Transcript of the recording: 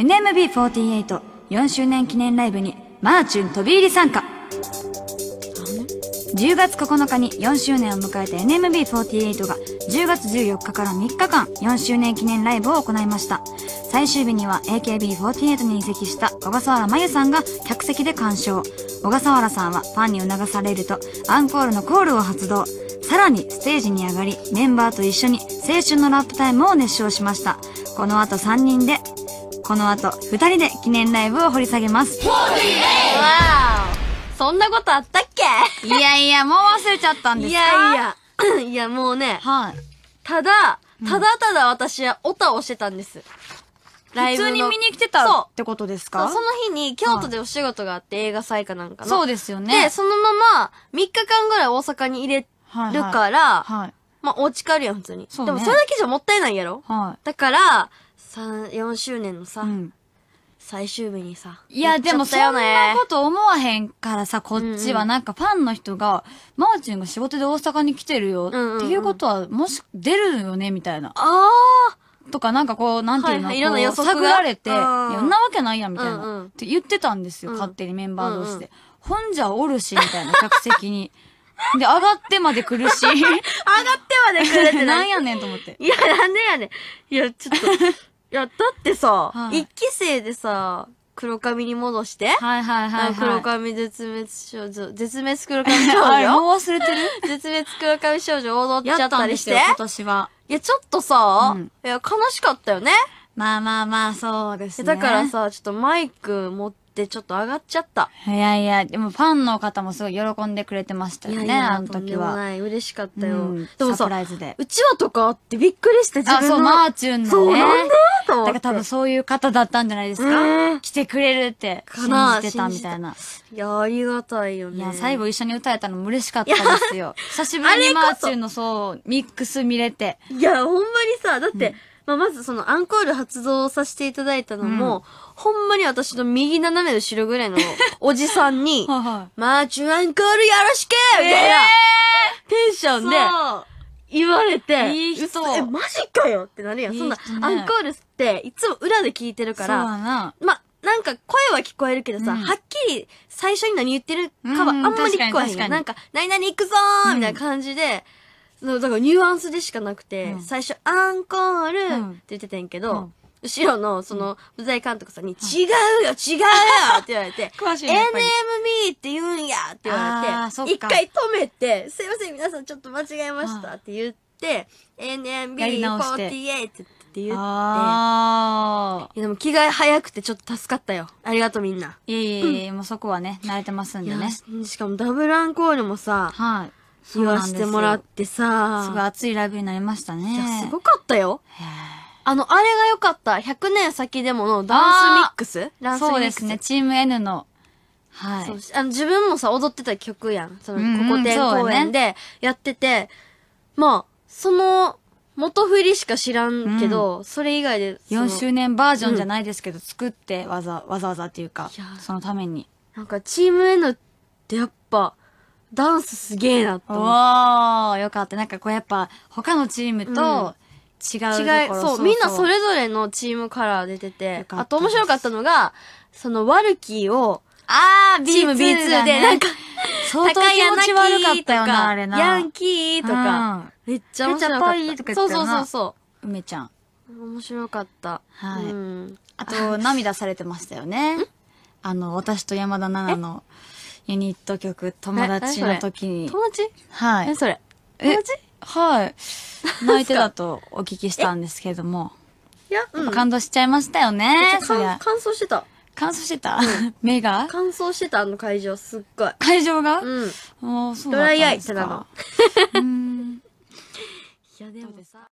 NMB48、4周年記念ライブに、マーチュン飛び入り参加。10月9日に4周年を迎えた NMB48 が10月14日から3日間4周年記念ライブを行いました。最終日には AKB48 に移籍した小笠原真由さんが客席で鑑賞。小笠原さんはファンに促されるとアンコールのコールを発動。さらにステージに上がりメンバーと一緒に青春のラップタイムを熱唱しました。この後3人でこの後、二人で記念ライブを掘り下げます。そんなことあったっけいやいや、もう忘れちゃったんですかいやいや、いやもうね、はい。ただ、ただただ私はオタをしてたんです。ライブ普通に見に来てたってことですかその日に京都でお仕事があって、映画祭かなんかの。そうですよね。で、そのまま3日間ぐらい大阪に入れるから、はいはい、まあお家帰るやん、普通に。ね、でもそれだけじゃもったいないやろはい。だから、三4周年のさ、うん最終日にさ。いや、でもそんなこと思わへんからさ、こっちはなんかファンの人が、マーチンが仕事で大阪に来てるよ、うんうんうん、っていうことは、もし出るよね、みたいな。ああとかなんかこう、なんていうの、はい、い、こう探られて、いんなわけないや、みたいな、うんうん、って言ってたんですよ、勝手にメンバー同士で。うんうん、本じゃおるし、みたいな、客席に。で、上がってまで苦しい。上がってまで苦しい。なんやねんと思って。いや、なんでやねん。いや、ちょっと。いや、だってさ、はい一期生でさ、黒髪に戻して、はいはいはい、はい。黒髪絶滅少女、絶滅黒髪少女 もう忘れてる絶滅黒髪少女踊っちゃやったんりでしすて。よ、今年は。いや、ちょっとさ、うんいや、悲しかったよね。まあまあまあ、そうですね。だから。さ、ちょっとマイク持ってちょっと上がっちゃった。いやいや、でもファンの方もすごい喜んでくれてましたよね、あのとんで時もは。ない。嬉しかったよ。うんでもサプライズで。うちわとかあってびっくりして自あ、分のそう、マーチュンのね。そう、なんでとだから多分そういう方だったんじゃないですか、来てくれるって信じてたみたいな。いや、ありがたいよね。いや、最後一緒に歌えたの嬉しかったですよ。久しぶりにマーチューのそう、ミックス見れて。いや、ほんまにさ、だって、うんまあ、まずそのアンコール発動させていただいたのも、うん、ほんまに私の右斜め後ろぐらいの おじさんに、はいはい、マーチュアンコールよろしくみたいな、えテンションで、言われて、いい人え、マジかよってなるやん。そんな、アンコールって、いつも裏で聞いてるから、そうな。ま、なんか声は聞こえるけどさ、はっきり最初に何言ってるかはあんまり聞こえへんなんか、何々行くぞーみたいな感じで、そうだからニュアンスでしかなくて、最初、アンコールって言っててんけど、後ろの、その、部材監督さんに、違うよ、違うよって言われて、NMB って言うんやって言われて、一回止めて、すいません、皆さんちょっと間違えましたって言って、NMB48 って言って。でも着替え早くてちょっと助かったよ。ありがとうみんな。いえいえいえ、もうそこはね、慣れてますんでね。しかもダブルアンコールもさ、はい。言わせてもらってさ。すごい熱いライブになりましたね。すごかったよ。へあの、あれが良かった。100年先でものダンスミックスダンスミックス。そうですね、チーム N の。はい。あの自分もさ、踊ってた曲やん。その、ここで公演でやってて、うんね、まあ、その、元振りしか知らんけど、うん、それ以外で。4周年バージョンじゃないですけど、うん、作ってわざ、わざわざっていうか、そのために。なんか、チーム N ってやっぱ、ダンスすげえなと思って。おー、よかった。なんかこうやっぱ、他のチームと、違う違う。そうみんなそれぞれのチームカラー出ててあと面白かったのがそのワルキーをああ、チーム B2 で、なんか、相当気持ち悪かったよな、あれな。ヤンキーとか、めっちゃ面白かった。めっちゃとか言ったそうそうそうそう。梅ちゃん。面白かった。はい。あと、涙されてましたよね。あの、私と山田奈々のユニット曲、友達の時に。友達はい。え、それ。友達はい。の相手だとお聞きしたんですけれども。いや、うん、感動しちゃいましたよね。そう乾燥してた。乾燥してた、うん、目が乾燥してた、あの会場、すっごい。会場がうん。もう、そうドライアイってなの。うん。いや、でもさ。